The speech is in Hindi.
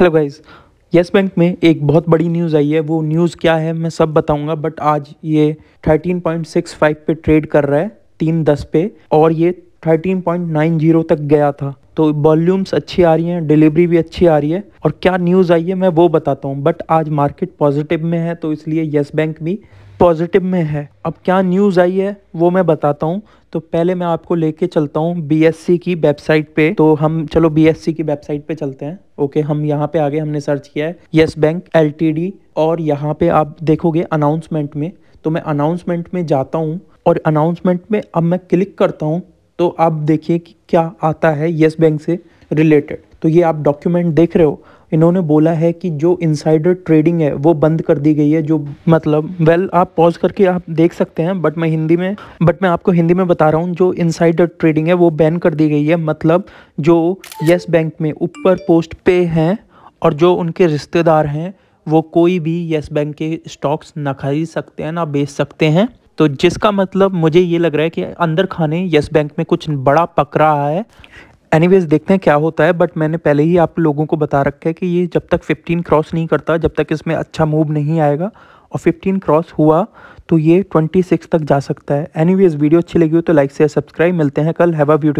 हेलो गाइज़ यस बैंक में एक बहुत बड़ी न्यूज़ आई है वो न्यूज़ क्या है मैं सब बताऊंगा बट आज ये 13.65 पे ट्रेड कर रहा है तीन दस पे और ये 13.90 तक गया था तो वॉल्यूम्स अच्छी आ रही हैं डिलीवरी भी अच्छी आ रही है और क्या न्यूज़ आई है मैं वो बताता हूँ बट आज मार्केट पॉजिटिव में है तो इसलिए येस बैंक भी पॉजिटिव में है अब क्या न्यूज़ आई है वो मैं बताता हूँ तो पहले मैं आपको लेके चलता हूँ बी की वेबसाइट पे तो हम चलो बी की वेबसाइट पे चलते हैं ओके हम यहाँ पे आगे हमने सर्च किया है येस बैंक एल और यहाँ पे आप देखोगे अनाउंसमेंट में तो मैं अनाउंसमेंट में जाता हूँ और अनाउंसमेंट में अब मैं क्लिक करता हूँ तो आप देखिए कि क्या आता है येस बैंक से रिलेटेड तो ये आप डॉक्यूमेंट देख रहे हो इन्होंने बोला है कि जो इनसाइडर ट्रेडिंग है वो बंद कर दी गई है जो मतलब वेल well, आप पॉज करके आप देख सकते हैं बट मैं हिंदी में बट मैं आपको हिंदी में बता रहा हूँ जो इनसाइडर ट्रेडिंग है वो बैन कर दी गई है मतलब जो येस बैंक में ऊपर पोस्ट पे हैं और जो उनके रिश्तेदार हैं वो कोई भी येस बैंक के स्टॉक्स ना खरीद सकते हैं ना बेच सकते हैं तो जिसका मतलब मुझे ये लग रहा है कि अंदर खाने यस बैंक में कुछ बड़ा पक रहा है एनी देखते हैं क्या होता है बट मैंने पहले ही आप लोगों को बता रखा है कि ये जब तक 15 क्रॉस नहीं करता जब तक इसमें अच्छा मूव नहीं आएगा और 15 क्रॉस हुआ तो ये 26 तक जा सकता है एनी वीडियो अच्छी लगी हो तो लाइक से सब्सक्राइब मिलते हैं कल हैव अ ब्यूटी